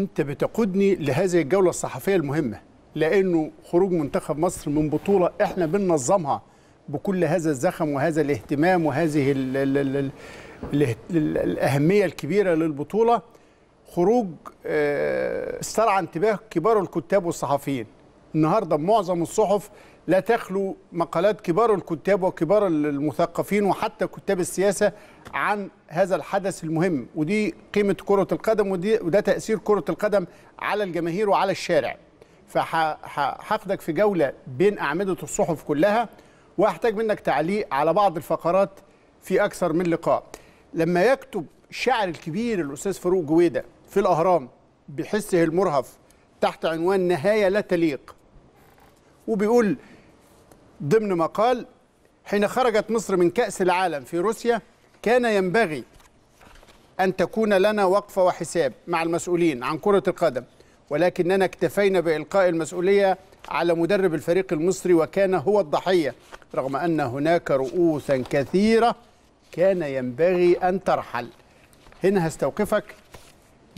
انت بتقودني لهذه الجوله الصحفيه المهمه لانه خروج منتخب مصر من بطوله احنا بننظمها بكل هذا الزخم وهذا الاهتمام وهذه الـ الـ الـ الـ الـ الـ الاهميه الكبيره للبطوله خروج استرعى آه، انتباه كبار الكتاب والصحفيين النهارده معظم الصحف لا تخلو مقالات كبار الكتاب وكبار المثقفين وحتى كتاب السياسة عن هذا الحدث المهم ودي قيمة كرة القدم ودي وده تأثير كرة القدم على الجماهير وعلى الشارع فهاخدك في جولة بين أعمدة الصحف كلها وهحتاج منك تعليق على بعض الفقرات في أكثر من لقاء لما يكتب الشاعر الكبير الأستاذ فاروق جويدة في الأهرام بحسه المرهف تحت عنوان نهاية لا تليق وبيقول ضمن مقال حين خرجت مصر من كأس العالم في روسيا كان ينبغي أن تكون لنا وقفة وحساب مع المسؤولين عن كرة القدم ولكننا اكتفينا بإلقاء المسؤولية على مدرب الفريق المصري وكان هو الضحية رغم أن هناك رؤوسا كثيرة كان ينبغي أن ترحل هنا هستوقفك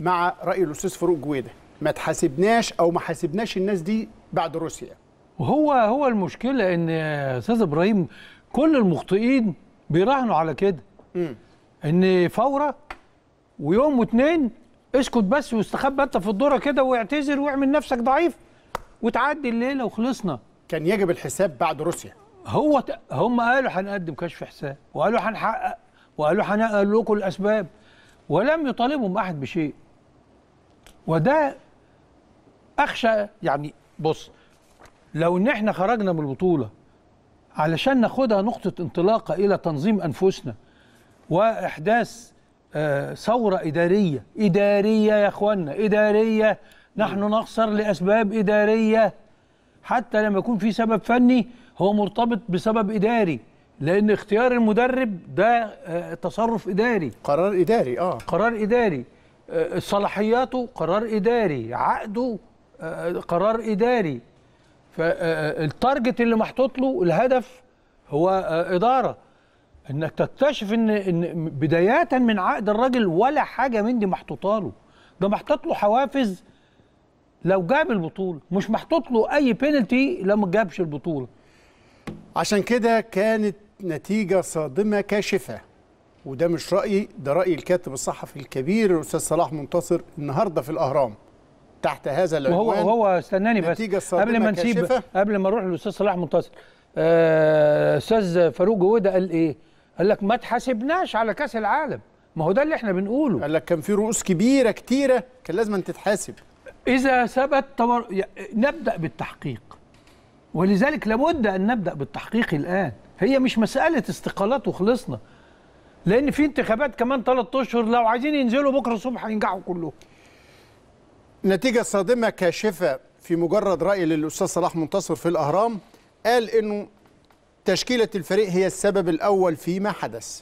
مع رأي الأستاذ فاروق جويدة ما تحاسبناش أو ما حاسبناش الناس دي بعد روسيا وهو هو المشكله ان استاذ ابراهيم كل المخطئين بيراهنوا على كده ان فوره ويوم واثنين اسكت بس واستخبى انت في الدوره كده واعتذر واعمل نفسك ضعيف وتعدي الليله وخلصنا كان يجب الحساب بعد روسيا هو ت... هم قالوا هنقدم كشف حساب وقالوا هنحقق وقالوا هنقل لكم الاسباب ولم يطالبهم احد بشيء وده اخشى يعني بص لو ان احنا خرجنا من البطوله علشان ناخدها نقطه انطلاقه الى تنظيم انفسنا واحداث آه، ثوره اداريه اداريه يا اخوانا اداريه نحن نخسر لاسباب اداريه حتى لما يكون في سبب فني هو مرتبط بسبب اداري لان اختيار المدرب ده آه، تصرف اداري قرار اداري اه قرار اداري آه، صلاحياته قرار اداري عقده قرار اداري فالتارجت اللي محطوط له الهدف هو آه، اداره انك تكتشف ان ان بدايه من عقد الراجل ولا حاجه من دي محطوطه له ده محطوط له حوافز لو جاب البطوله مش محطوط له اي بينالتي لو ما جابش البطوله عشان كده كانت نتيجه صادمه كاشفه وده مش رايي ده راي الكاتب الصحفي الكبير الاستاذ صلاح منتصر النهارده في الاهرام تحت هذا العنوان وهو هو استناني بس قبل ما نسيب قبل ما نروح للاستاذ صلاح منتصر آه، استاذ آه فاروق جوده قال ايه؟ قال لك ما تحاسبناش على كاس العالم ما هو ده اللي احنا بنقوله قال لك كان في رؤوس كبيره كتيره كان لازم تتحاسب اذا ثبت طور... نبدا بالتحقيق ولذلك لابد ان نبدا بالتحقيق الان هي مش مساله استقالات وخلصنا لان في انتخابات كمان ثلاث اشهر لو عايزين ينزلوا بكره الصبح هينجحوا كلهم نتيجة صادمة كاشفة في مجرد رأي للأستاذ صلاح منتصر في الأهرام قال أنه تشكيلة الفريق هي السبب الأول فيما حدث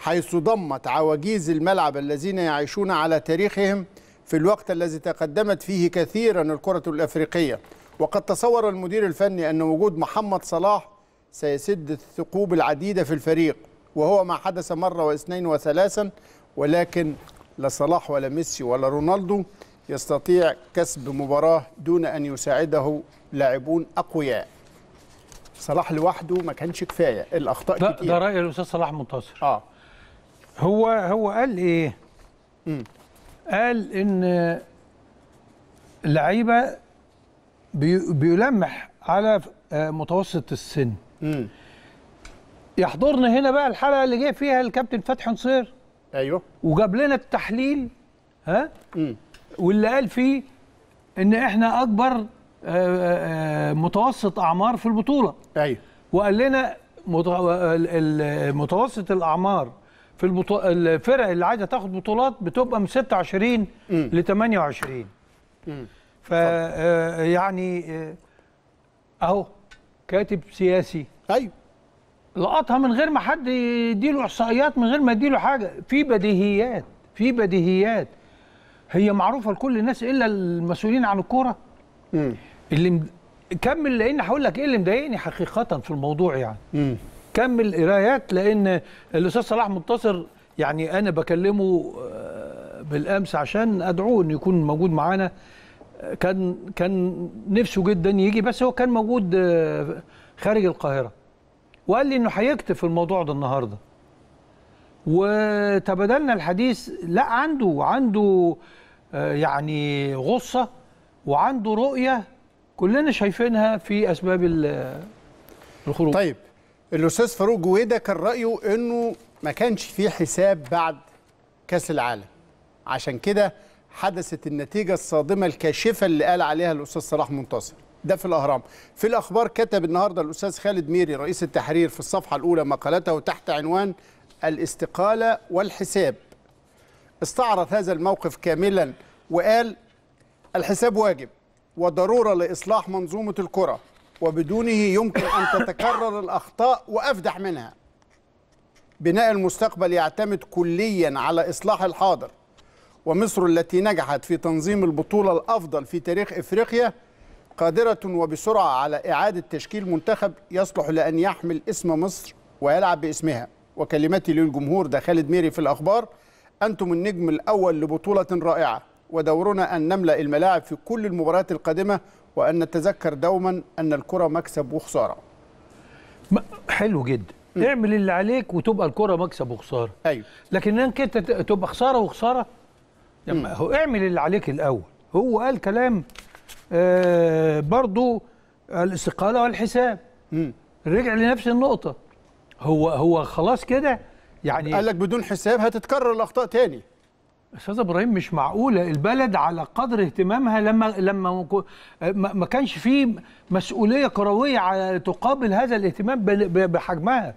حيث ضمت عواجيز الملعب الذين يعيشون على تاريخهم في الوقت الذي تقدمت فيه كثيرا الكرة الأفريقية وقد تصور المدير الفني أن وجود محمد صلاح سيسد الثقوب العديدة في الفريق وهو ما حدث مرة واثنين وثلاثا ولكن لا صلاح ولا ميسي ولا رونالدو يستطيع كسب مباراة دون أن يساعده لاعبون أقوياء صلاح لوحده ما كانش كفاية الأخطاء ده كتير ده رأي الأستاذ صلاح منتصر آه هو هو قال إيه؟ م. قال إن اللعيبة بي بيلمح على آه، متوسط السن م. يحضرنا هنا بقى الحلقة اللي جه فيها الكابتن فتحي نصير أيوه وجاب لنا التحليل ها؟ امم واللي قال فيه ان احنا اكبر آه، آه، آه، متوسط اعمار في البطوله ايوه وقال لنا متوسط الاعمار في الفرق اللي عايزه تاخد بطولات بتبقى من 26 ل 28 ف يعني اهو كاتب سياسي ايوه لقطها من غير ما حد يديله احصائيات من غير ما يديله حاجه في بديهيات في بديهيات هي معروفه لكل الناس الا المسؤولين عن الكوره اللي مد... كمل لان هقول لك ايه اللي مضايقني حقيقه في الموضوع يعني مم. كمل قرايات لان الاستاذ صلاح منتصر يعني انا بكلمه آه، بالامس عشان ادعوه انه يكون موجود معانا كان كان نفسه جدا يجي بس هو كان موجود آه، خارج القاهره وقال لي انه هيكتب في الموضوع ده النهارده وتبادلنا الحديث لا عنده عنده آه، يعني غصة وعنده رؤية كلنا شايفينها في أسباب الخروج طيب الأستاذ فاروق جويدة كان رأيه أنه ما كانش في حساب بعد كأس العالم عشان كده حدثت النتيجة الصادمة الكاشفة اللي قال عليها الأستاذ صلاح منتصر ده في الأهرام في الأخبار كتب النهاردة الأستاذ خالد ميري رئيس التحرير في الصفحة الأولى مقالته تحت عنوان الاستقالة والحساب استعرض هذا الموقف كاملا وقال الحساب واجب وضرورة لإصلاح منظومة الكرة وبدونه يمكن أن تتكرر الأخطاء وأفدح منها بناء المستقبل يعتمد كليا على إصلاح الحاضر ومصر التي نجحت في تنظيم البطولة الأفضل في تاريخ إفريقيا قادرة وبسرعة على إعادة تشكيل منتخب يصلح لأن يحمل اسم مصر ويلعب باسمها وكلمتي للجمهور ده خالد ميري في الأخبار أنتم النجم الأول لبطولة رائعة ودورنا أن نملأ الملاعب في كل المباريات القادمة وأن نتذكر دوما أن الكرة مكسب وخسارة حلو جدا اعمل اللي عليك وتبقى الكرة مكسب وخسارة أيوه. لكن انك انت تبقى خسارة وخسارة لما هو اعمل اللي عليك الأول هو قال كلام آه برضو الاستقالة والحساب م. رجع لنفس النقطة هو هو خلاص كده يعني قال لك بدون حساب هتتكرر الاخطاء تاني استاذ ابراهيم مش معقوله البلد على قدر اهتمامها لما لما ما كانش في مسؤوليه كرويه على تقابل هذا الاهتمام بحجمها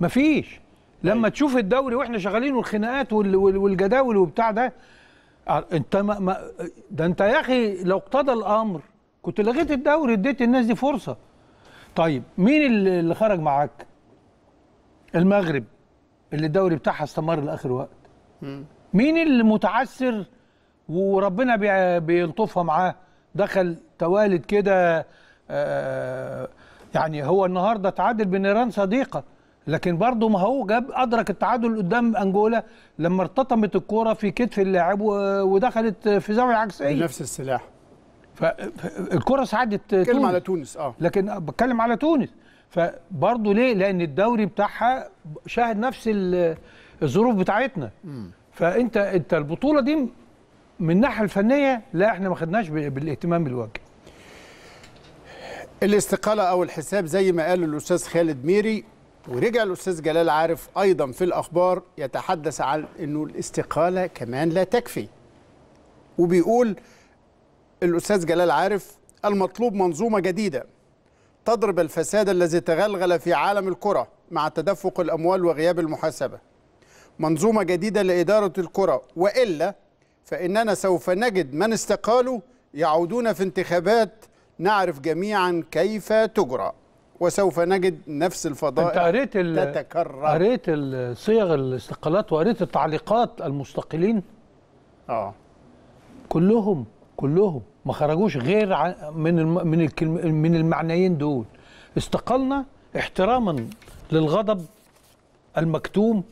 ما فيش لما أيوة. تشوف الدوري واحنا شغالين والخناقات والجداول وبتاع ده آه، انت ما ما ده انت يا اخي لو اقتضى الامر كنت لغيت الدوري اديت الناس دي فرصه طيب مين اللي خرج معاك المغرب اللي الدوري بتاعها استمر لاخر وقت مين اللي متعثر وربنا بيلطفها معاه دخل توالد كده آه، يعني هو النهارده تعادل بنيران صديقه لكن برضه ما هو جاب ادرك التعادل قدام انجولا لما ارتطمت الكوره في كتف اللاعب ودخلت في زاويه عكسيه بنفس السلاح فالكره ساعدت تونس بتكلم على تونس اه لكن بتكلم على تونس فبرضه ليه؟ لأن الدوري بتاعها شاهد نفس الظروف بتاعتنا. فأنت أنت البطولة دي من الناحية الفنية لا احنا ما خدناش بالاهتمام الواجب. الاستقالة أو الحساب زي ما قال الأستاذ خالد ميري ورجع الأستاذ جلال عارف أيضا في الأخبار يتحدث عن أنه الاستقالة كمان لا تكفي وبيقول الأستاذ جلال عارف المطلوب منظومة جديدة تضرب الفساد الذي تغلغل في عالم الكرة مع تدفق الأموال وغياب المحاسبة منظومة جديدة لإدارة الكرة وإلا فإننا سوف نجد من استقالوا يعودون في انتخابات نعرف جميعا كيف تجرى وسوف نجد نفس الفضائل قريت تتكرر قريت صيغ الاستقالات وقريت التعليقات المستقلين اه كلهم كلهم ما خرجوش غير من من من المعنيين دول استقلنا احتراما للغضب المكتوم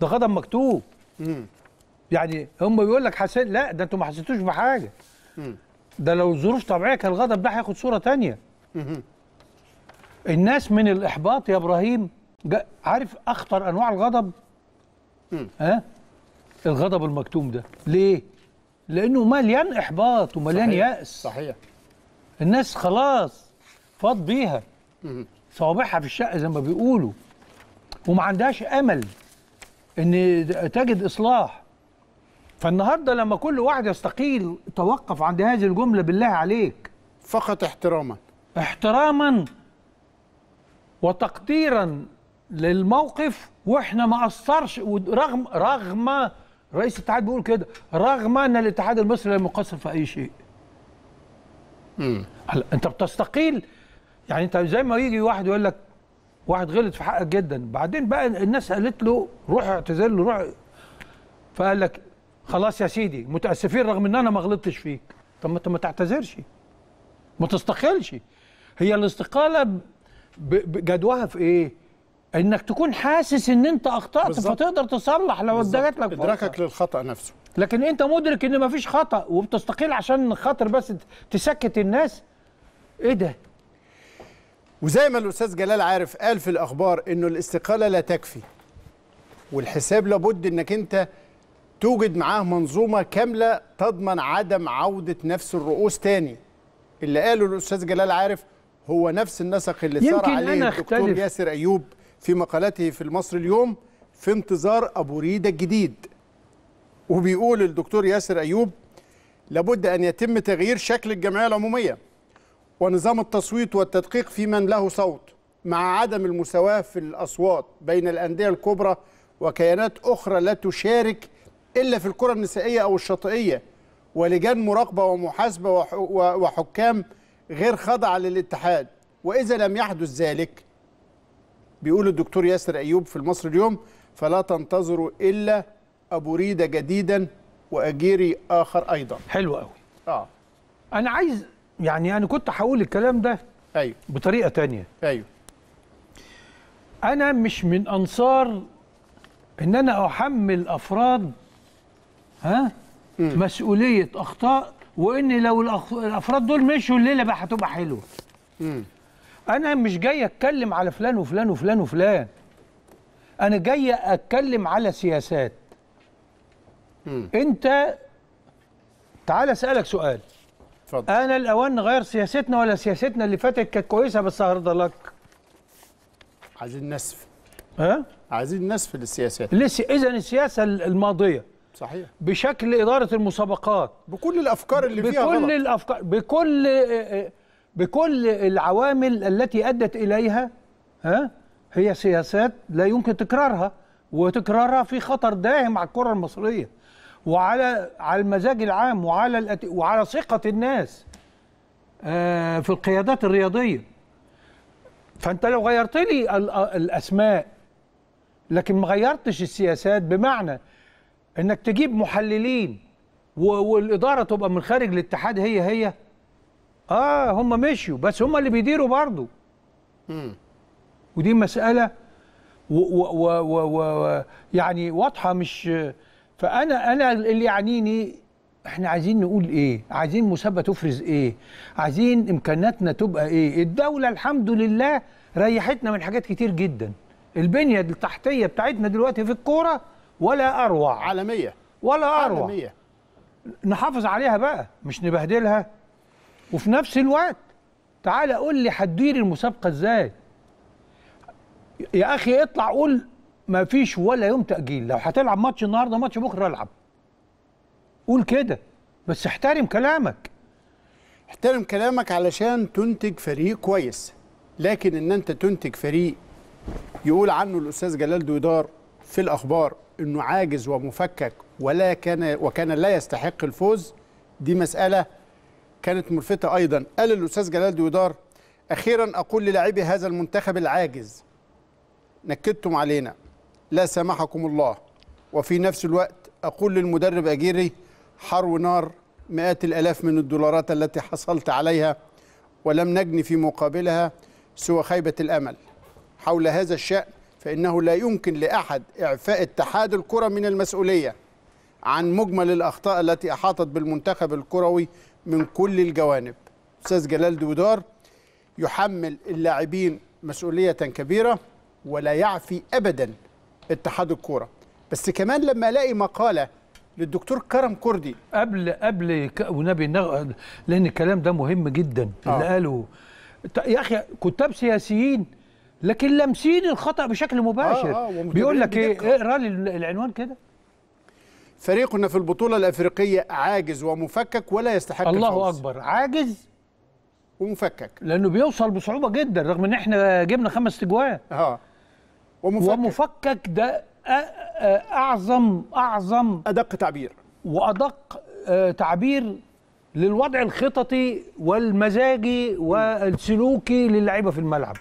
ده غضب مكتوم مم. يعني هم بيقول لك حسيت لا ده انتوا ما حسيتوش بحاجه مم. ده لو ظروف طبيعيه كان الغضب ده هياخد صوره تانية مم. الناس من الاحباط يا ابراهيم عارف اخطر انواع الغضب ها أه؟ الغضب المكتوم ده ليه لانه مليان احباط ومليان ياس صحيح الناس خلاص فاض بيها صوابعها في الشقه زي ما بيقولوا وما عندهاش امل ان تجد اصلاح فالنهارده لما كل واحد يستقيل توقف عند هذه الجمله بالله عليك فقط احتراما احتراما وتقديرا للموقف واحنا ما قصرش ورغم رغم رئيس الاتحاد بيقول كده رغم ان الاتحاد المصري لم يقصر في اي شيء مم. انت بتستقيل يعني انت زي ما يجي واحد يقول لك واحد غلط في حقك جدا بعدين بقى الناس قالت له روح اعتذر له روح فقال لك خلاص يا سيدي متاسفين رغم ان انا ما غلطتش فيك طب ما انت ما تعتذرش ما تستقلش هي الاستقاله جدواها في ايه انك تكون حاسس ان انت اخطات بالزبط. فتقدر تصلح لو ادرك لك ادراكك للخطا نفسه لكن انت مدرك ان مفيش خطا وبتستقيل عشان خاطر بس تسكت الناس ايه ده وزي ما الاستاذ جلال عارف قال في الاخبار انه الاستقاله لا تكفي والحساب لابد انك انت توجد معاه منظومه كامله تضمن عدم عوده نفس الرؤوس تاني اللي قاله الاستاذ جلال عارف هو نفس النسق اللي صار عليه الدكتور ياسر ايوب في مقالته في المصري اليوم في انتظار أبو ريدة الجديد وبيقول الدكتور ياسر أيوب لابد أن يتم تغيير شكل الجمعية العمومية ونظام التصويت والتدقيق في من له صوت مع عدم المساواة في الأصوات بين الأندية الكبرى وكيانات أخرى لا تشارك إلا في الكرة النسائية أو الشاطئية ولجان مراقبة ومحاسبة وحكام غير خاضعة للاتحاد وإذا لم يحدث ذلك بيقول الدكتور ياسر أيوب في المصري اليوم فلا تنتظروا إلا أبو ريدة جديدا وأجيري آخر أيضا حلو قوي آه. أنا عايز يعني أنا كنت هقول الكلام ده أيوه. بطريقة تانية أيوه. أنا مش من أنصار إن أنا أحمل أفراد ها م. مسؤولية أخطاء وإن لو الأفراد دول مشوا الليلة بقى هتبقى حلوة. م. انا مش جاي اتكلم على فلان وفلان وفلان وفلان انا جاي اتكلم على سياسات م. انت تعال اسالك سؤال فضل. انا الاوان نغير سياستنا ولا سياستنا اللي فاتت كانت كويسه بس هرضى لك عايزين نسف ها عايزين نسف للسياسات لسه اذا السياسه الماضيه صحيح بشكل اداره المسابقات بكل الافكار اللي بكل فيها بكل الافكار بكل آه، آه، بكل العوامل التي أدت إليها ها هي سياسات لا يمكن تكرارها وتكرارها في خطر داهم على الكرة المصرية وعلى على المزاج العام وعلى وعلى ثقة الناس آه، في القيادات الرياضية فأنت لو غيرت لي الأسماء لكن ما غيرتش السياسات بمعنى انك تجيب محللين والإدارة تبقى من خارج الاتحاد هي هي اه هم مشيوا بس هم اللي بيديروا برضه ودي مساله و و و و يعني واضحه مش فانا انا اللي يعنيني احنا عايزين نقول ايه عايزين مسابقه تفرز ايه عايزين امكاناتنا تبقى ايه الدوله الحمد لله ريحتنا من حاجات كتير جدا البنيه التحتيه بتاعتنا دلوقتي في الكوره ولا اروع عالميه ولا اروع عالميه نحافظ عليها بقى مش نبهدلها وفي نفس الوقت تعالى قول لي هتدير المسابقه ازاي يا اخي اطلع قول ما فيش ولا يوم تاجيل لو هتلعب ماتش النهارده ماتش بكره العب قول كده بس احترم كلامك احترم كلامك علشان تنتج فريق كويس لكن ان انت تنتج فريق يقول عنه الاستاذ جلال دويدار في الاخبار انه عاجز ومفكك ولا كان وكان لا يستحق الفوز دي مساله كانت ملفتة أيضا قال الأستاذ جلال ديودار أخيرا أقول للاعبي هذا المنتخب العاجز نكدتم علينا لا سامحكم الله وفي نفس الوقت أقول للمدرب أجيري حرو نار مئات الألاف من الدولارات التي حصلت عليها ولم نجني في مقابلها سوى خيبة الأمل حول هذا الشأن فإنه لا يمكن لأحد إعفاء اتحاد الكرة من المسؤولية عن مجمل الأخطاء التي أحاطت بالمنتخب الكروي من كل الجوانب استاذ جلال دودار يحمل اللاعبين مسؤوليه كبيره ولا يعفي ابدا اتحاد الكوره بس كمان لما الاقي مقاله للدكتور كرم كردي قبل قبل ك... ونبي نغ... لان الكلام ده مهم جدا آه. اللي قاله يا اخي كتاب سياسيين لكن لامسين الخطا بشكل مباشر آه آه بيقول لك ايه اقرا لي العنوان كده فريقنا في البطولة الأفريقية عاجز ومفكك ولا يستحق الله الفوز. أكبر عاجز ومفكك لأنه بيوصل بصعوبة جدا رغم إن إحنا جبنا خمس تجوان اه ومفكك. ومفكك ده أعظم أعظم أدق تعبير وأدق آه، تعبير للوضع الخططي والمزاجي والسلوكي للعيبة في الملعب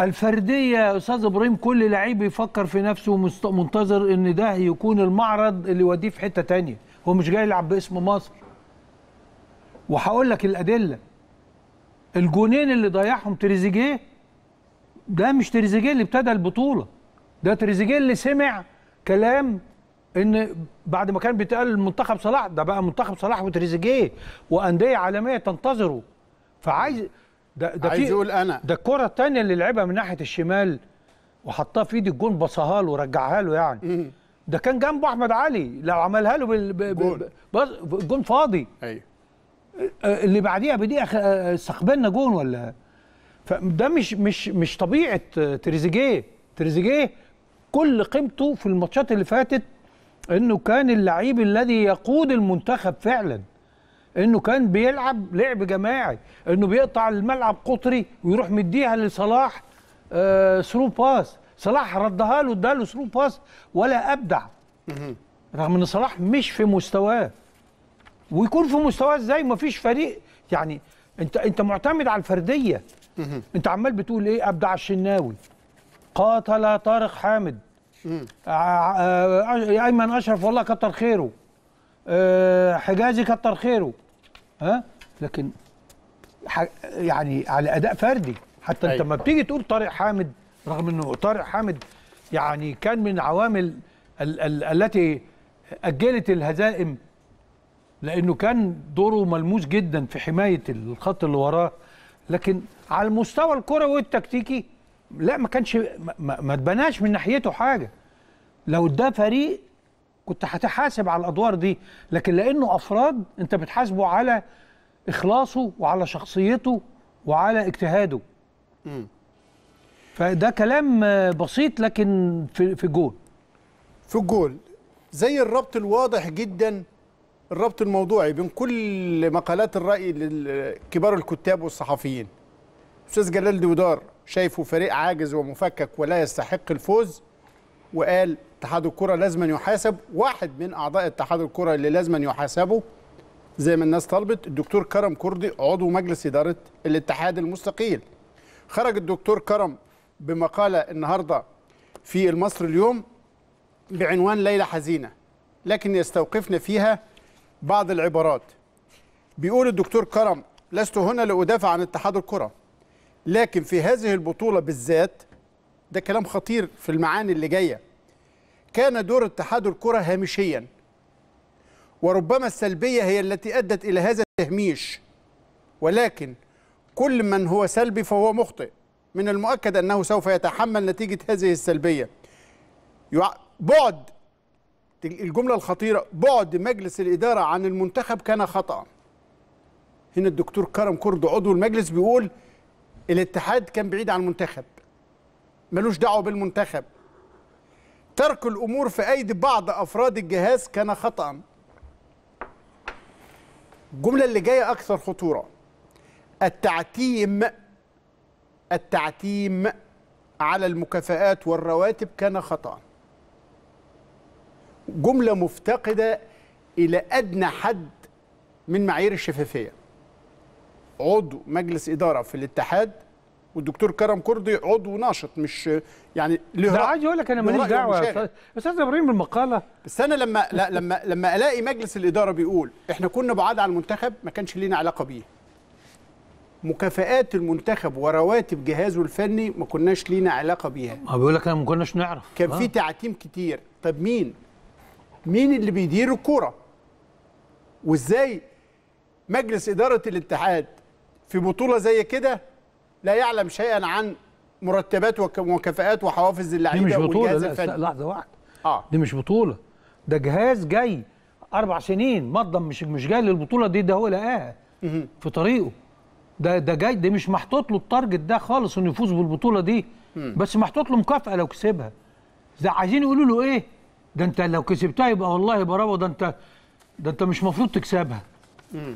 الفرديه يا استاذ ابراهيم كل لعيب بيفكر في نفسه ومنتظر ان ده يكون المعرض اللي يوديه في حته تانية هو مش جاي يلعب باسم مصر وهقول لك الادله الجونين اللي ضيعهم تريزيجيه ده مش تريزيجيه اللي ابتدى البطوله ده تريزيجيه اللي سمع كلام ان بعد ما كان بيتقال المنتخب صلاح ده بقى منتخب صلاح وتريزيجيه وانديه عالميه تنتظره فعايز ده ده عايز يقول انا ده الكره الثانيه اللي لعبها من ناحيه الشمال وحطها في ايد الجون بصها له ورجعها له يعني ده كان جنبه احمد علي لو عملها له بال... جون فاضي ايوه أه، اللي بعديها بدقيقه أه، استقبلنا جون ولا فده مش مش مش طبيعه آه، تريزيجيه تريزيجيه كل قيمته في الماتشات اللي فاتت انه كان اللعيب الذي يقود المنتخب فعلا انه كان بيلعب لعب جماعي انه بيقطع الملعب قطري ويروح مديها لصلاح آه ثرو باس صلاح ردها له اداله ثرو باس ولا ابدع رغم ان صلاح مش في مستواه ويكون في مستواه ازاي ما فيش فريق يعني انت انت معتمد على الفرديه انت عمال بتقول ايه ابدع الشناوي قاتل طارق حامد آه، آه، آه، ايمن اشرف والله كتر خيره آه، حجازي كتر خيره ها لكن يعني على اداء فردي حتى انت أيوة. لما بتيجي تقول طارق حامد رغم انه طارق حامد يعني كان من عوامل ال ال التي اجلت الهزائم لانه كان دوره ملموس جدا في حمايه الخط اللي وراه لكن على المستوى الكروي والتكتيكي لا ما كانش ما, ما تبناش من ناحيته حاجه لو ده فريق كنت هتحاسب على الادوار دي لكن لانه افراد انت بتحاسبه على اخلاصه وعلى شخصيته وعلى اجتهاده م. فده كلام بسيط لكن في في الجول في الجول زي الربط الواضح جدا الربط الموضوعي بين كل مقالات الراي لكبار الكتاب والصحفيين استاذ جلال دودار شايفه فريق عاجز ومفكك ولا يستحق الفوز وقال اتحاد الكره لازما يحاسب واحد من اعضاء اتحاد الكره اللي لازما يحاسبه زي ما الناس طلبت الدكتور كرم كردي عضو مجلس اداره الاتحاد المستقيل خرج الدكتور كرم بمقاله النهارده في المصري اليوم بعنوان ليله حزينه لكن يستوقفنا فيها بعض العبارات بيقول الدكتور كرم لست هنا لأدافع عن اتحاد الكرة لكن في هذه البطولة بالذات ده كلام خطير في المعاني اللي جاية كان دور اتحاد الكرة هامشيا وربما السلبية هي التي أدت إلى هذا التهميش ولكن كل من هو سلبي فهو مخطئ من المؤكد أنه سوف يتحمل نتيجة هذه السلبية بعد الجملة الخطيرة بعد مجلس الإدارة عن المنتخب كان خطأ هنا الدكتور كرم كرد عضو المجلس بيقول الاتحاد كان بعيد عن المنتخب ملوش دعوة بالمنتخب ترك الأمور في أيدي بعض أفراد الجهاز كان خطأ الجملة اللي جاية أكثر خطورة التعتيم التعتيم على المكافآت والرواتب كان خطأ جملة مفتقدة إلى أدنى حد من معايير الشفافية عضو مجلس إدارة في الاتحاد والدكتور كرم كردي عضو ناشط مش يعني له لا عادي يقول لك انا ماليش دعوه استاذ ابراهيم المقاله بس انا لما لا لما لما الاقي مجلس الاداره بيقول احنا كنا بعاد عن المنتخب ما كانش لينا علاقه بيه مكافئات المنتخب ورواتب جهازه الفني ما كناش لينا علاقه بيها ما بيقول لك انا ما كناش نعرف كان في آه. تعتيم كتير طب مين مين اللي بيدير الكوره وازاي مجلس اداره الاتحاد في بطوله زي كده لا يعلم شيئا عن مرتبات ومكافئات وحوافز اللعيبه دي مش بطوله لا لحظه واحده اه دي مش بطوله ده جهاز جاي اربع سنين مضم مش مش جاي للبطوله دي ده هو لقاها في طريقه ده ده جاي ده مش محطوط له التارجت ده خالص انه يفوز بالبطوله دي بس محطوط له مكافاه لو كسبها ده عايزين يقولوا له ايه ده انت لو كسبتها يبقى والله برافو ده انت ده انت مش مفروض تكسبها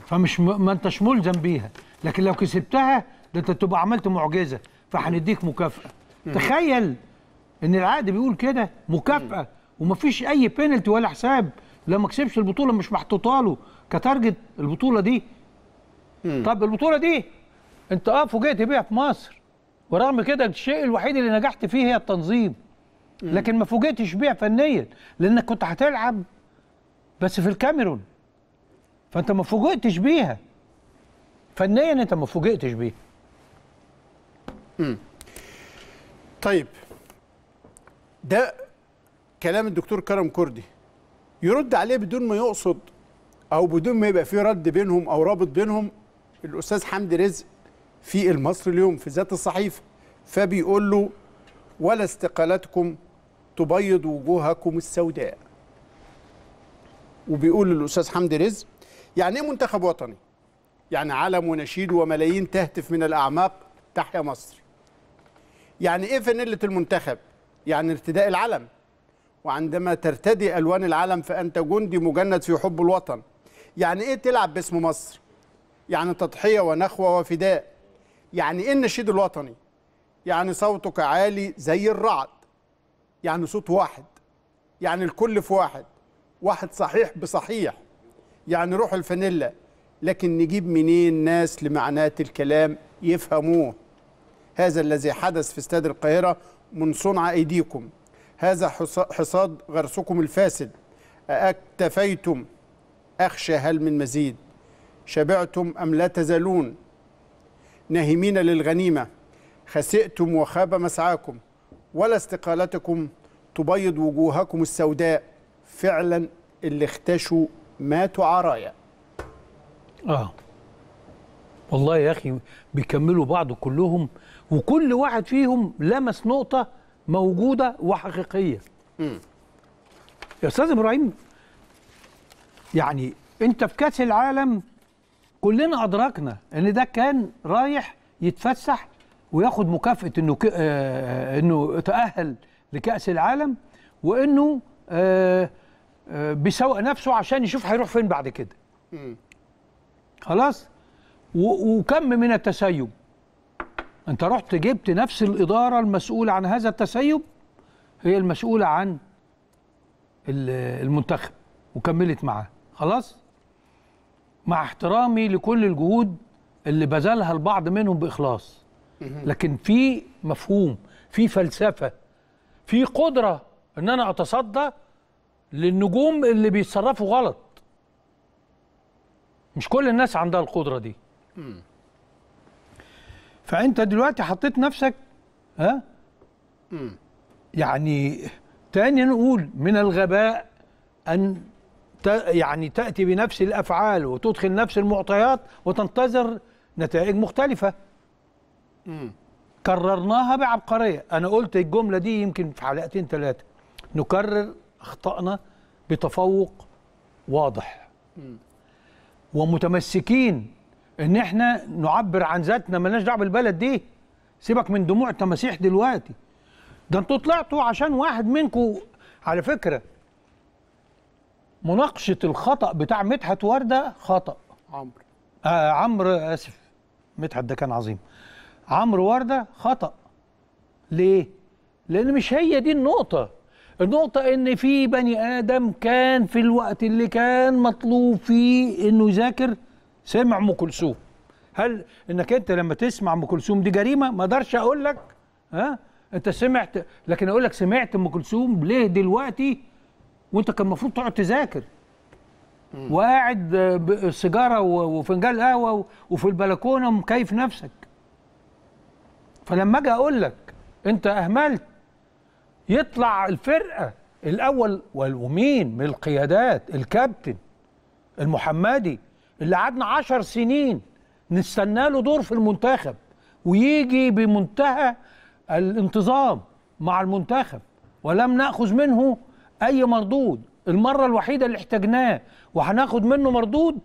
فمش ما انتش ملزم بيها لكن لو كسبتها ده انت تبقى عملت معجزه فهنديك مكافاه تخيل ان العقد بيقول كده مكافاه ومفيش اي بينالتي ولا حساب لو ما كسبش البطوله مش محطوطه له كتارجت البطوله دي طب البطوله دي انت اه فوجئت بيها في مصر ورغم كده الشيء الوحيد اللي نجحت فيه هي التنظيم لكن ما فوجئتش بيها فنيا لانك كنت هتلعب بس في الكاميرون فانت ما فوجئتش بيها فنيا انت ما فوجئتش بيها مم. طيب ده كلام الدكتور كرم كردي يرد عليه بدون ما يقصد او بدون ما يبقى في رد بينهم او رابط بينهم الاستاذ حمدي رزق في المصري اليوم في ذات الصحيفه فبيقول له ولا استقالتكم تبيض وجوهكم السوداء وبيقول للاستاذ حمدي رزق يعني ايه منتخب وطني يعني علم ونشيد وملايين تهتف من الاعماق تحيا مصر يعني ايه فانيله المنتخب يعني ارتداء العلم وعندما ترتدي الوان العلم فانت جندي مجند في حب الوطن يعني ايه تلعب باسم مصر يعني تضحيه ونخوه وفداء يعني ايه النشيد الوطني يعني صوتك عالي زي الرعد يعني صوت واحد يعني الكل في واحد واحد صحيح بصحيح يعني روح الفانيلا لكن نجيب منين ناس لمعنات الكلام يفهموه هذا الذي حدث في استاد القاهرة من صنع أيديكم هذا حصاد غرسكم الفاسد أكتفيتم أخشى هل من مزيد شبعتم أم لا تزالون ناهمين للغنيمة خسئتم وخاب مسعاكم ولا استقالتكم تبيض وجوهكم السوداء فعلا اللي اختشوا ماتوا عرايا اه والله يا اخي بيكملوا بعض كلهم وكل واحد فيهم لمس نقطه موجوده وحقيقيه امم يا استاذ ابراهيم يعني انت في كاس العالم كلنا ادركنا ان ده كان رايح يتفسح وياخد مكافاه انه ك... آه, آه، انه تاهل لكاس العالم وانه آه آه بيسوق نفسه عشان يشوف هيروح فين بعد كده خلاص وكم من التسيب انت رحت جبت نفس الاداره المسؤوله عن هذا التسيب هي المسؤوله عن المنتخب وكملت معاه خلاص مع احترامي لكل الجهود اللي بذلها البعض منهم باخلاص لكن في مفهوم في فلسفه في قدره ان انا اتصدى للنجوم اللي بيتصرفوا غلط مش كل الناس عندها القدره دي فانت دلوقتي حطيت نفسك ها يعني تاني نقول من الغباء ان يعني تاتي بنفس الافعال وتدخل نفس المعطيات وتنتظر نتائج مختلفه كررناها بعبقريه انا قلت الجمله دي يمكن في حلقتين ثلاثه نكرر اخطائنا بتفوق واضح ومتمسكين ان احنا نعبر عن ذاتنا مالناش دعوه بالبلد دي سيبك من دموع التماسيح دلوقتي ده انتوا طلعتوا عشان واحد منكم على فكره مناقشه الخطا بتاع مدحت ورده خطا عمرو آه عمرو اسف مدحت ده كان عظيم عمرو ورده خطا ليه لان مش هي دي النقطه النقطة إن في بني آدم كان في الوقت اللي كان مطلوب فيه إنه يذاكر سمع ام كلثوم هل انك انت لما تسمع ام كلثوم دي جريمه ما اقدرش اقول لك ها انت سمعت لكن اقول لك سمعت ام كلثوم ليه دلوقتي وانت كان المفروض تقعد تذاكر وقاعد سيجاره وفنجان قهوه وفي البلكونه ومكيف نفسك فلما اجي اقول لك انت اهملت يطلع الفرقه الاول ومين من القيادات الكابتن المحمدي اللي قعدنا 10 سنين نستنى له دور في المنتخب ويجي بمنتهى الانتظام مع المنتخب ولم ناخذ منه اي مردود المره الوحيده اللي احتجناه وهناخد منه مردود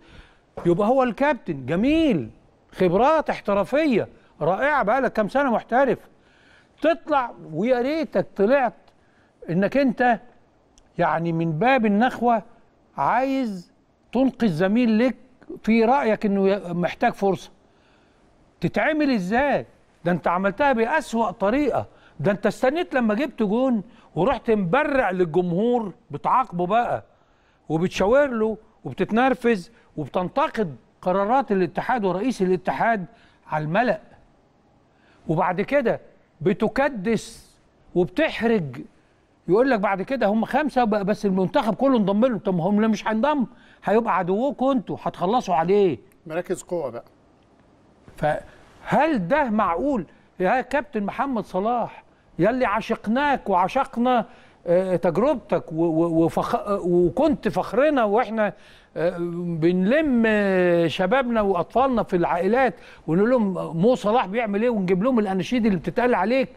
يبقى هو الكابتن جميل خبرات احترافيه رائعه بقى لك كام سنه محترف تطلع ويا ريتك طلعت انك انت يعني من باب النخوه عايز تنقذ زميل لك في رايك انه محتاج فرصه تتعمل ازاي ده انت عملتها باسوا طريقه ده انت استنيت لما جبت جون ورحت مبرع للجمهور بتعاقبه بقى وبتشاور له وبتتنرفز وبتنتقد قرارات الاتحاد ورئيس الاتحاد على الملأ وبعد كده بتكدس وبتحرج يقول لك بعد كده هم خمسه بس المنتخب كله انضم لهم طب ما هم مش هينضم هيبقى عدوكم انتوا هتخلصوا عليه مراكز قوه بقى فهل ده معقول يا كابتن محمد صلاح يلي عشقناك وعشقنا آه، تجربتك وفخ... وكنت فخرنا واحنا آه، بنلم شبابنا واطفالنا في العائلات ونقول لهم مو صلاح بيعمل ايه ونجيب لهم الاناشيد اللي بتتقال عليك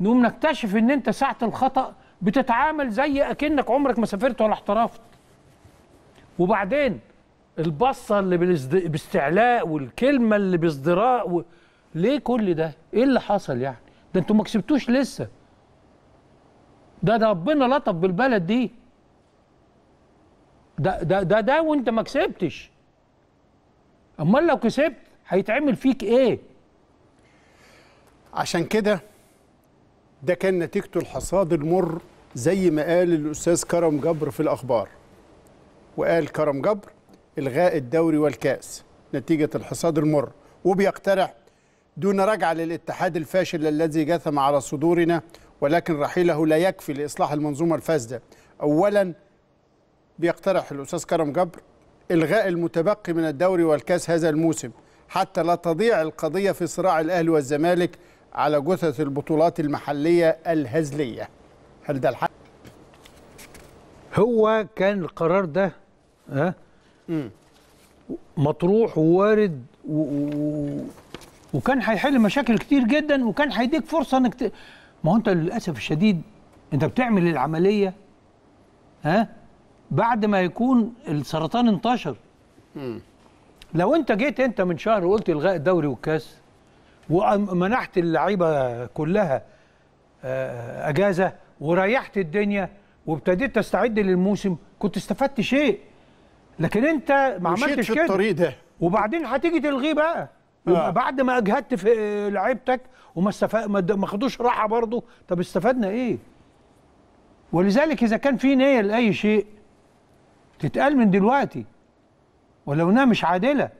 نقوم نكتشف ان انت ساعه الخطا بتتعامل زي اكنك عمرك ما سافرت ولا احترفت وبعدين البصه اللي باستعلاء والكلمه اللي بازدراء و... ليه كل ده؟ ايه اللي حصل يعني؟ ده انتوا ما كسبتوش لسه. ده ده ربنا لطف بالبلد دي. ده ده ده ده وانت ما كسبتش. امال لو كسبت هيتعمل فيك ايه؟ عشان كده ده كان نتيجته الحصاد المر زي ما قال الاستاذ كرم جبر في الاخبار. وقال كرم جبر الغاء الدوري والكاس نتيجه الحصاد المر وبيقترح دون رجعه للاتحاد الفاشل الذي جثم على صدورنا ولكن رحيله لا يكفي لاصلاح المنظومه الفاسده اولا بيقترح الاستاذ كرم جبر الغاء المتبقي من الدوري والكاس هذا الموسم حتى لا تضيع القضيه في صراع الاهلي والزمالك على جثث البطولات المحليه الهزليه هل ده الحق هو كان القرار ده ها أه؟ مطروح ووارد و... و... وكان هيحل مشاكل كتير جدا وكان هيديك فرصه انك ت... ما هو انت للاسف الشديد انت بتعمل العمليه ها أه؟ بعد ما يكون السرطان انتشر م. لو انت جيت انت من شهر وقلت الغاء الدوري والكاس ومنحت اللعيبه كلها آه، اجازه وريحت الدنيا وابتديت تستعد للموسم كنت استفدت شيء لكن انت ما عملتش كده الطريق ده وبعدين هتيجي تلغيه بقى يبقى آه. بعد ما اجهدت في لعيبتك وما استف... ما خدوش راحه برضه طب استفدنا ايه؟ ولذلك اذا كان في نيه لاي شيء تتقال من دلوقتي ولو انها مش عادله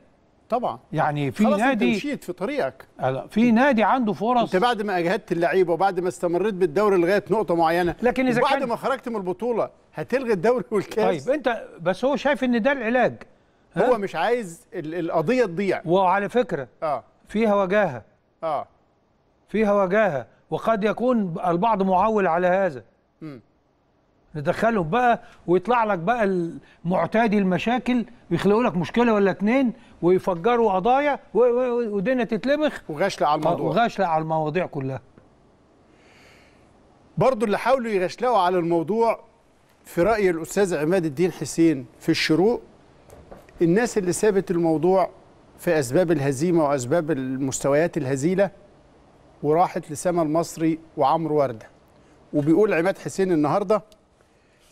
طبعا يعني في خلاص نادي انت مشيت في طريقك في نادي عنده فرص انت بعد ما اجهدت اللعيبه وبعد ما استمريت بالدوري لغايه نقطه معينه لكن اذا بعد كان... ما خرجت من البطوله هتلغي الدوري والكاس طيب انت بس هو شايف ان ده العلاج هو مش عايز القضيه تضيع وعلى فكره اه فيها وجاهه اه فيها وجاهه وقد يكون البعض معول على هذا م. ندخلهم بقى ويطلع لك بقى المعتادي المشاكل ويخلقوا لك مشكله ولا اتنين ويفجروا قضايا ودنيا تتلمخ وغاشله على الموضوع آه، وغاشله على المواضيع كلها برضو اللي حاولوا يغشلقوا على الموضوع في راي الاستاذ عماد الدين حسين في الشروق الناس اللي سابت الموضوع في اسباب الهزيمه واسباب المستويات الهزيله وراحت لسما المصري وعمرو ورده وبيقول عماد حسين النهارده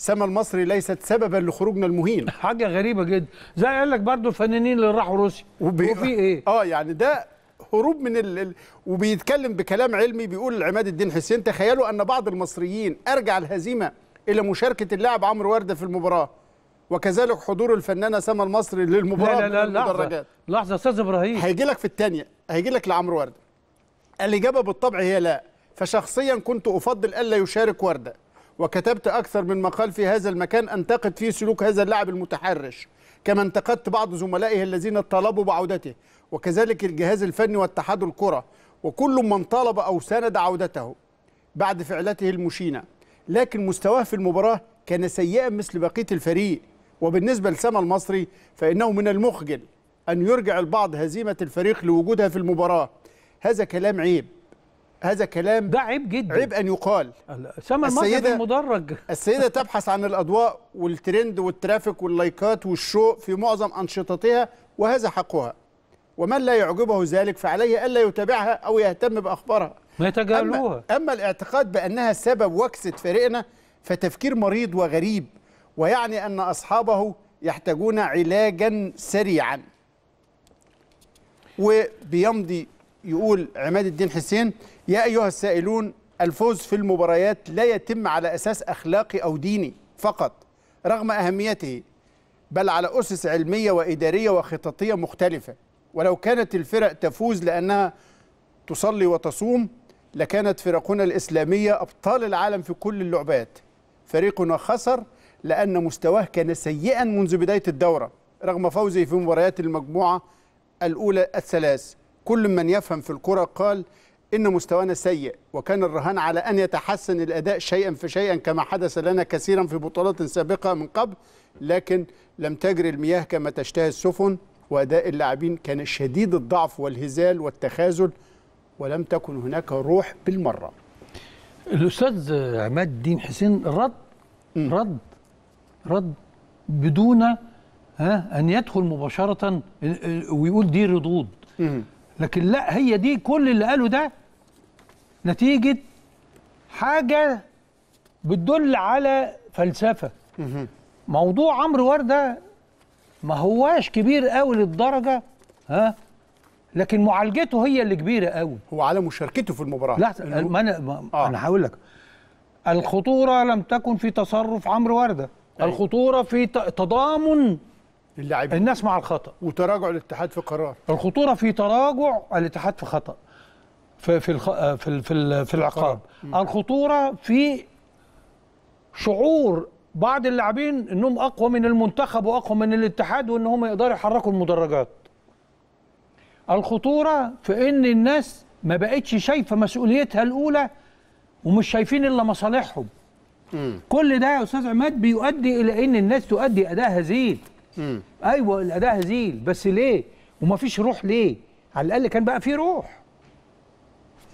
سما المصري ليست سببا لخروجنا المهين حاجه غريبه جدا زي قال لك برضه الفنانين اللي راحوا روسيا وبي... وفي ايه اه يعني ده هروب من ال... ال... وبيتكلم بكلام علمي بيقول عماد الدين حسين تخيلوا ان بعض المصريين ارجع الهزيمه الى مشاركه اللاعب عمرو ورده في المباراه وكذلك حضور الفنانه سما المصري للمباراه لا لا لا لحظه لحظه استاذ ابراهيم هيجي لك في الثانيه هيجي لك لعمرو ورده الاجابه بالطبع هي لا فشخصيا كنت افضل الا يشارك ورده وكتبت أكثر من مقال في هذا المكان أنتقد فيه سلوك هذا اللاعب المتحرش كما انتقدت بعض زملائه الذين طلبوا بعودته وكذلك الجهاز الفني واتحاد الكرة وكل من طلب أو ساند عودته بعد فعلته المشينة لكن مستواه في المباراة كان سيئا مثل بقية الفريق وبالنسبة لسما المصري فإنه من المخجل أن يرجع البعض هزيمة الفريق لوجودها في المباراة هذا كلام عيب هذا كلام ده عيب جدا عيب ان يقال سما السيده المدرج السيده تبحث عن الاضواء والترند والترافيك واللايكات والشو في معظم انشطتها وهذا حقها ومن لا يعجبه ذلك فعليه الا يتابعها او يهتم باخبارها ما يتجاهلوها أما, اما الاعتقاد بانها سبب وكسه فريقنا فتفكير مريض وغريب ويعني ان اصحابه يحتاجون علاجا سريعا وبيمضي يقول عماد الدين حسين يا أيها السائلون الفوز في المباريات لا يتم على أساس أخلاقي أو ديني فقط رغم أهميته بل على أسس علمية وإدارية وخططية مختلفة ولو كانت الفرق تفوز لأنها تصلي وتصوم لكانت فرقنا الإسلامية أبطال العالم في كل اللعبات فريقنا خسر لأن مستواه كان سيئا منذ بداية الدورة رغم فوزه في مباريات المجموعة الأولى الثلاث كل من يفهم في الكرة قال إن مستوانا سيء وكان الرهان على أن يتحسن الأداء شيئا فشيئا كما حدث لنا كثيرا في بطولات سابقة من قبل لكن لم تجري المياه كما تشتهي السفن وأداء اللاعبين كان شديد الضعف والهزال والتخاذل ولم تكن هناك روح بالمرة الأستاذ عماد الدين حسين رد م. رد رد بدون ها أن يدخل مباشرة آه، آه، ويقول دي ردود م. لكن لا هي دي كل اللي قاله ده نتيجه حاجه بتدل على فلسفه موضوع عمرو ورده ما هواش كبير قوي للدرجه ها لكن معالجته هي اللي كبيره قوي هو على مشاركته في المباراه لا ما انا ما آه. انا هقول لك الخطوره لم تكن في تصرف عمرو ورده الخطوره في تضامن اللاعبين الناس مع الخطا وتراجع الاتحاد في قرار الخطوره في تراجع الاتحاد في خطا في في آه، في في, في العقاب الخطوره في شعور بعض اللاعبين انهم اقوى من المنتخب واقوى من الاتحاد وان هم يقدروا يحركوا المدرجات الخطوره في ان الناس ما بقتش شايفه مسؤوليتها الاولى ومش شايفين الا مصالحهم كل ده يا استاذ عماد بيؤدي الى ان الناس تؤدي اداء هزيل ايوه الاداء هزيل بس ليه ومفيش روح ليه على الاقل كان بقى في روح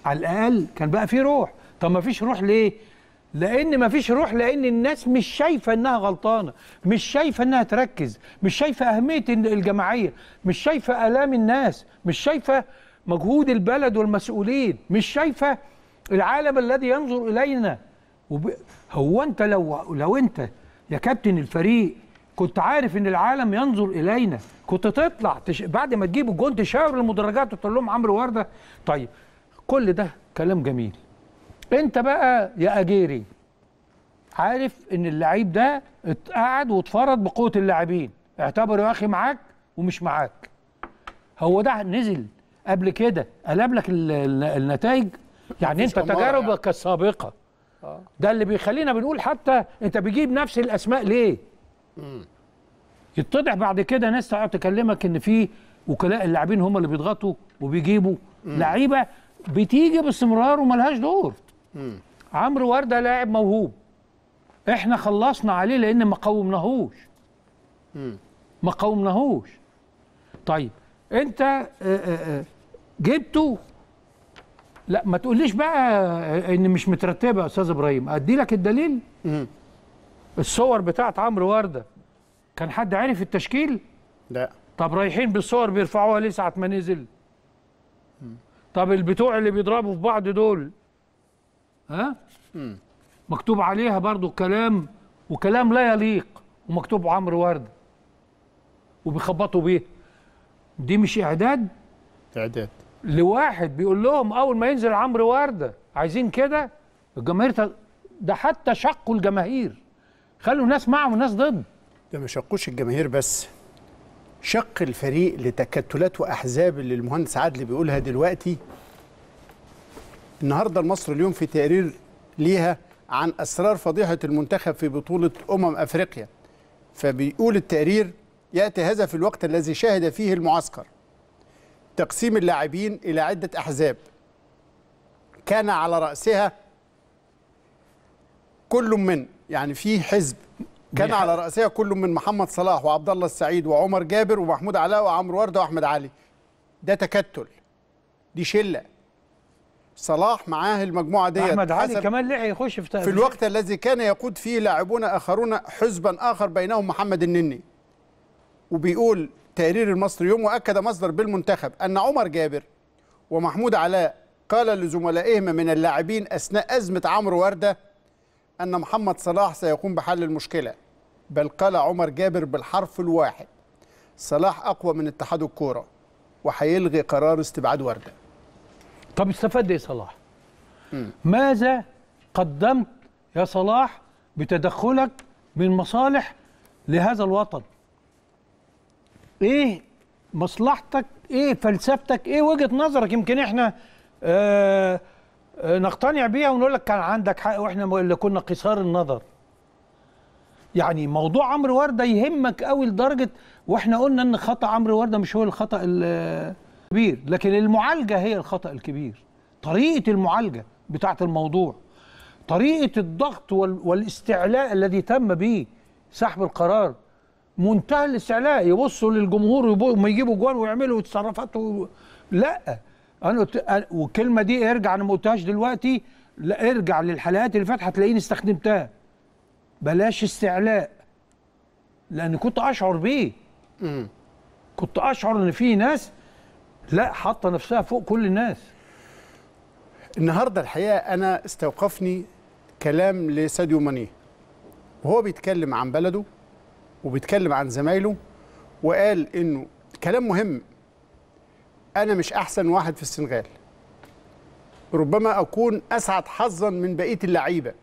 على الاقل كان بقى في روح طب ما فيش روح ليه لان ما فيش روح لان الناس مش شايفه انها غلطانه مش شايفه انها تركز مش شايفه اهميه الجماعيه مش شايفه الام الناس مش شايفه مجهود البلد والمسؤولين مش شايفه العالم الذي ينظر الينا وب... هو انت لو لو انت يا كابتن الفريق كنت عارف ان العالم ينظر الينا كنت تطلع تش... بعد ما تجيب الجون تشاور المدرجات وتقول لهم عمرو ورده طيب كل ده كلام جميل انت بقى يا اجيري عارف ان اللعيب ده اتقعد واتفرض بقوه اللاعبين اعتبره يا اخي معاك ومش معاك هو ده نزل قبل كده قلب لك النتائج يعني انت يعني. تجاربك يعني. السابقه آه. ده اللي بيخلينا بنقول حتى انت بيجيب نفس الاسماء ليه يتضح بعد كده ناس تقعد تكلمك ان في وكلاء اللاعبين هم اللي بيضغطوا وبيجيبوا لعيبه بتيجي باستمرار وملهاش دور عمرو ورده لاعب موهوب احنا خلصنا عليه لان ما قومناهوش ما قومناهوش طيب انت آه، آه، آه، جبته لا ما تقوليش بقى ان مش مترتبه يا استاذ ابراهيم ادي لك الدليل الصور بتاعت عمرو ورده كان حد عارف التشكيل لا طب رايحين بالصور بيرفعوها ليه ساعه ما نزل طب البتوع اللي بيضربوا في بعض دول ها مكتوب عليها برضو كلام وكلام لا يليق ومكتوب عمرو ورد وبيخبطوا بيه دي مش اعداد اعداد لواحد بيقول لهم اول ما ينزل عمرو ورده عايزين كده الجماهير ده حتى شقوا الجماهير خلوا ناس معهم وناس ضد ده ما شقوش الجماهير بس شق الفريق لتكتلات واحزاب اللي المهندس عدلي بيقولها دلوقتي النهارده مصر اليوم في تقرير ليها عن اسرار فضيحه المنتخب في بطوله امم افريقيا فبيقول التقرير ياتي هذا في الوقت الذي شهد فيه المعسكر تقسيم اللاعبين الى عده احزاب كان على راسها كل من يعني في حزب كان على راسها كل من محمد صلاح وعبد الله السعيد وعمر جابر ومحمود علاء وعمرو ورده واحمد علي ده تكتل دي شله صلاح معاه المجموعه ديت احمد علي كمان لعب يخش في في الوقت الذي كان يقود فيه لاعبون اخرون حزبا اخر بينهم محمد النني وبيقول تقرير المصري يوم واكد مصدر بالمنتخب ان عمر جابر ومحمود علاء قال لزملائهما من اللاعبين اثناء ازمه عمرو ورده أن محمد صلاح سيقوم بحل المشكلة بل قال عمر جابر بالحرف الواحد صلاح أقوى من اتحاد الكورة وهيلغي قرار استبعاد وردة طب استفاد إيه صلاح؟ مم. ماذا قدمت يا صلاح بتدخلك من مصالح لهذا الوطن؟ إيه مصلحتك؟ إيه فلسفتك؟ إيه وجهة نظرك؟ يمكن إحنا آه آه، نقتنع بيها ونقول لك كان عندك حق واحنا اللي كنا قصار النظر يعني موضوع عمرو ورده يهمك قوي لدرجه واحنا قلنا ان خطا عمرو ورده مش هو الخطا الكبير لكن المعالجه هي الخطا الكبير طريقه المعالجه بتاعه الموضوع طريقه الضغط والاستعلاء الذي تم به سحب القرار منتهى الاستعلاء يبصوا للجمهور وما يجيبوا جوان ويعملوا تصرفات لا انا قلت والكلمه دي ارجع انا ما قلتهاش دلوقتي لا ارجع للحلقات اللي فاتت هتلاقيني استخدمتها بلاش استعلاء لان كنت اشعر بيه مم. كنت اشعر ان في ناس لا حاطه نفسها فوق كل الناس النهارده الحقيقه انا استوقفني كلام لساديو ماني وهو بيتكلم عن بلده وبيتكلم عن زمايله وقال انه كلام مهم انا مش احسن واحد في السنغال ربما اكون اسعد حظا من بقيه اللعيبه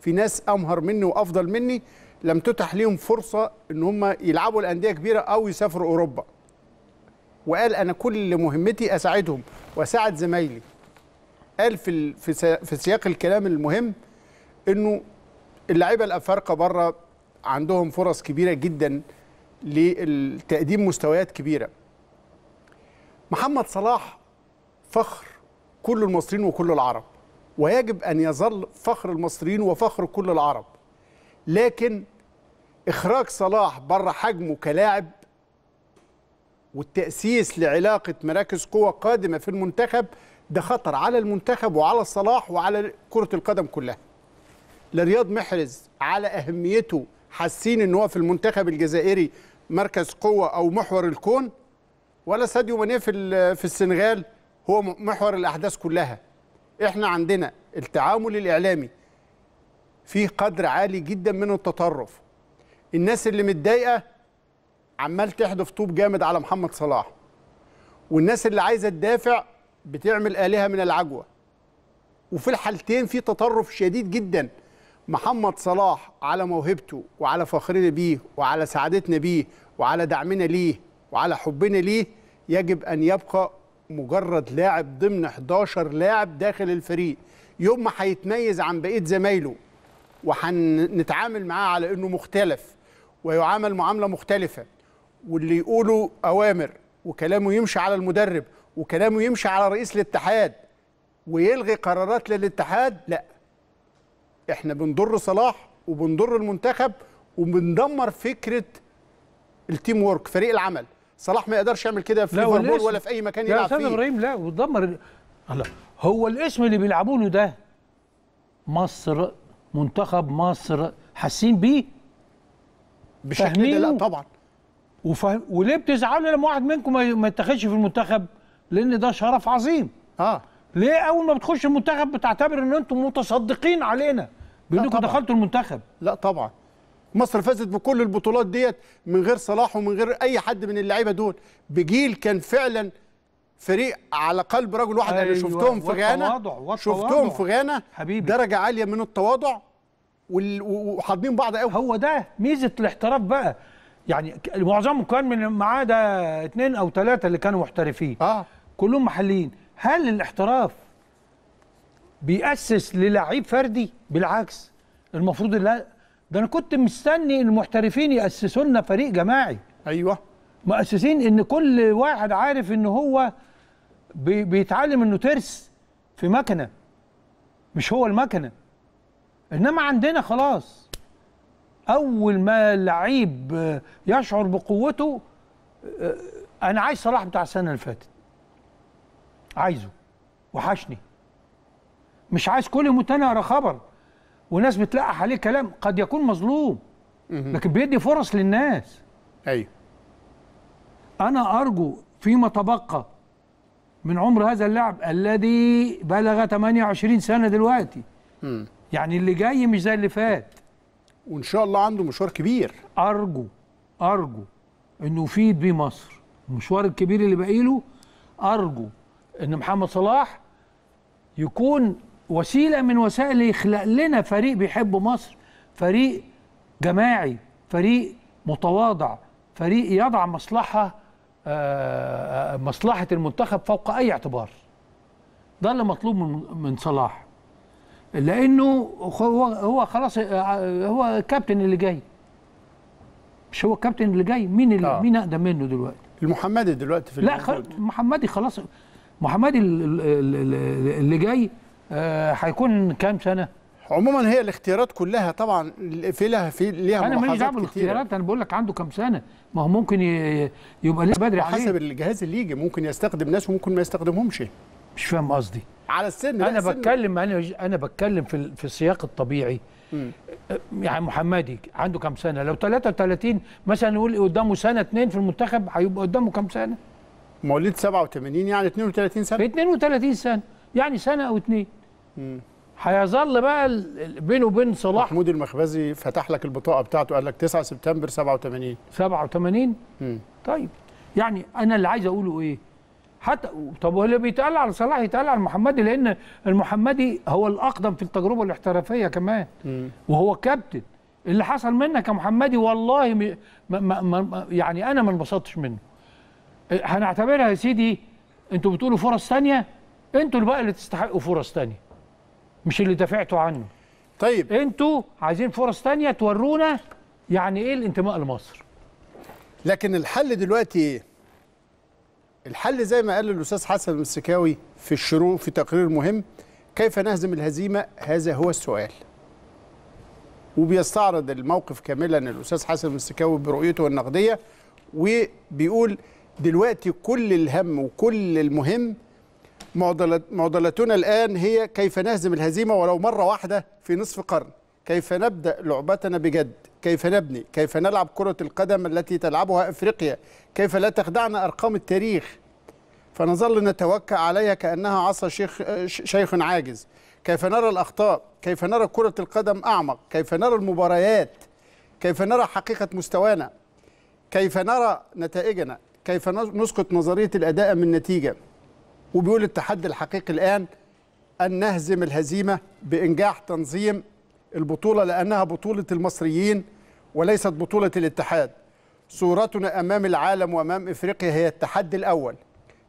في ناس امهر مني وافضل مني لم تتح ليهم فرصه ان هم يلعبوا الانديه كبيره او يسافروا اوروبا وقال انا كل مهمتي اساعدهم واساعد زمايلي قال في في سياق الكلام المهم انه اللعيبه الافارقه بره عندهم فرص كبيره جدا لتقديم مستويات كبيره محمد صلاح فخر كل المصريين وكل العرب ويجب أن يظل فخر المصريين وفخر كل العرب لكن إخراج صلاح بره حجمه كلاعب والتأسيس لعلاقة مراكز قوة قادمة في المنتخب ده خطر على المنتخب وعلى صلاح وعلى كرة القدم كلها لرياض محرز على أهميته حاسين ان هو في المنتخب الجزائري مركز قوه او محور الكون ولا ساديو ماني في في السنغال هو محور الاحداث كلها احنا عندنا التعامل الاعلامي فيه قدر عالي جدا من التطرف الناس اللي متضايقه عمال تحدف طوب جامد على محمد صلاح والناس اللي عايزه تدافع بتعمل آلهة من العجوة وفي الحالتين في تطرف شديد جدا محمد صلاح على موهبته وعلى فخرنا بيه وعلى سعادتنا بيه وعلى دعمنا ليه وعلى حبنا ليه يجب أن يبقى مجرد لاعب ضمن 11 لاعب داخل الفريق يوم ما هيتميز عن بقية زمايله وهنتعامل معاه على انه مختلف ويعامل معامله مختلفه واللي يقوله اوامر وكلامه يمشي على المدرب وكلامه يمشي على رئيس الاتحاد ويلغي قرارات للاتحاد لا احنا بنضر صلاح وبنضر المنتخب وبندمر فكره التيم وورك فريق العمل صلاح ما يقدرش يعمل كده في ليفربول ولا في اي مكان يلعب فيه يا استاذ ابراهيم لا وتدمر هلا هو الاسم اللي بيلعبوا له ده مصر منتخب مصر حاسين بيه بالشكل ده لا طبعا وفهم وليه بتزعلوا لما واحد منكم ما يتاخدش في المنتخب لان ده شرف عظيم اه ليه اول ما بتخش المنتخب بتعتبر ان انتم متصدقين علينا بانكم دخلتوا المنتخب لا طبعا مصر فازت بكل البطولات ديت من غير صلاح ومن غير اي حد من اللعيبه دول بجيل كان فعلا فريق على قلب رجل واحد أيوة. انا شفتهم في غانا شفتهم في غانا حبيبي درجه عاليه من التواضع وحاضنين بعض قوي هو ده ميزه الاحتراف بقى يعني معظمهم كان من معاه ده اثنين او ثلاثه اللي كانوا محترفين اه كلهم محليين هل الاحتراف بيأسس للعيب فردي بالعكس المفروض لا ده انا كنت مستني المحترفين ياسسوا لنا فريق جماعي ايوه مؤسسين ان كل واحد عارف ان هو بي بيتعلم انه ترس في مكنه مش هو المكنه انما عندنا خلاص اول ما اللعيب يشعر بقوته آه، انا عايز صلاح بتاع السنه اللي فاتت عايزه وحشني مش عايز كل يوم انا اقرا خبر وناس بتلقح عليه كلام قد يكون مظلوم لكن بيدي فرص للناس ايوه انا ارجو فيما تبقى من عمر هذا اللاعب الذي بلغ 28 سنه دلوقتي يعني اللي جاي مش زي اللي فات وان شاء الله عنده مشوار كبير ارجو ارجو انه يفيد بيه مصر المشوار الكبير اللي باقي له ارجو ان محمد صلاح يكون وسيله من وسائل يخلق لنا فريق بيحب مصر فريق جماعي فريق متواضع فريق يضع مصلحه آه، آه، مصلحه المنتخب فوق اي اعتبار ده اللي مطلوب من من صلاح لانه هو هو خلاص آه، هو الكابتن اللي جاي مش هو الكابتن اللي جاي مين اللي آه. مين اقدم منه دلوقتي المحمدي دلوقتي في لا خل... محمدي خلاص محمدي اللي جاي هيكون آه، كام سنه؟ عموما هي الاختيارات كلها طبعا في لها في ليها انا ماليش دعوه بالاختيارات انا بقول لك عنده كام سنه ما هو ممكن يبقى لسه بدري عليه حسب الجهاز اللي يجي ممكن يستخدم ناس وممكن ما يستخدمهمش مش فاهم قصدي على السن انا بتكلم انا انا بتكلم في في السياق الطبيعي م. آه، يعني محمدي عنده كام سنه لو 33 مثلا نقول قدامه سنه اثنين في المنتخب هيبقى قدامه كام سنه مواليد 87 يعني 32 سنه 32 سنه يعني سنه او اتنين هيظل بقى بينه وبين صلاح محمود المخبزي فتح لك البطاقه بتاعته قال لك 9 سبتمبر 87 87 مم. طيب يعني انا اللي عايز اقوله ايه حتى طب واللي بيتقال على صلاح يتقال على المحمدي لان المحمدي هو الاقدم في التجربه الاحترافيه كمان مم. وهو كابتن اللي حصل منك يا محمدي والله م... ما... ما... يعني انا ما انبسطتش منه إيه، هنعتبرها يا سيدي انتوا بتقولوا فرص ثانيه انتوا اللي بقى اللي تستحقوا فرص تانية مش اللي دافعتوا عنه طيب انتوا عايزين فرص تانية تورونا يعني ايه الانتماء لمصر لكن الحل دلوقتي ايه الحل زي ما قال الاستاذ حسن السكاوي في الشروق في تقرير مهم كيف نهزم الهزيمه هذا هو السؤال وبيستعرض الموقف كاملا الاستاذ حسن السكاوي برؤيته النقديه وبيقول دلوقتي كل الهم وكل المهم معضلتنا الآن هي كيف نهزم الهزيمة ولو مرة واحدة في نصف قرن كيف نبدأ لعبتنا بجد كيف نبني كيف نلعب كرة القدم التي تلعبها أفريقيا كيف لا تخدعنا أرقام التاريخ فنظل نتوكأ عليها كأنها عصا شيخ, شيخ عاجز كيف نرى الأخطاء كيف نرى كرة القدم أعمق كيف نرى المباريات كيف نرى حقيقة مستوانا كيف نرى نتائجنا كيف نسقط نظرية الأداء من نتيجة وبيقول التحدي الحقيقي الآن أن نهزم الهزيمة بإنجاح تنظيم البطولة لأنها بطولة المصريين وليست بطولة الاتحاد صورتنا أمام العالم وأمام إفريقيا هي التحدي الأول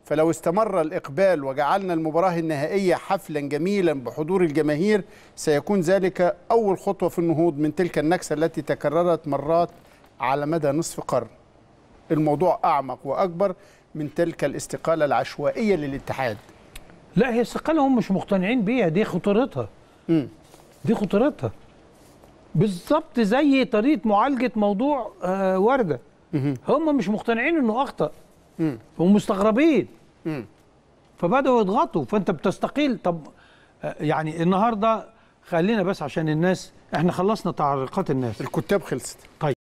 فلو استمر الإقبال وجعلنا المباراة النهائية حفلا جميلا بحضور الجماهير سيكون ذلك أول خطوة في النهوض من تلك النكسة التي تكررت مرات على مدى نصف قرن الموضوع أعمق وأكبر من تلك الاستقالة العشوائية للاتحاد لا هي استقالة هم مش مقتنعين بيها دي خطورتها م. دي خطورتها بالظبط زي طريقة معالجة موضوع آه وردة هم مش مقتنعين انه اخطأ ومستغربين فبدأوا يضغطوا فانت بتستقيل طب آه، يعني النهارده خلينا بس عشان الناس احنا خلصنا تعليقات الناس الكتاب خلصت طيب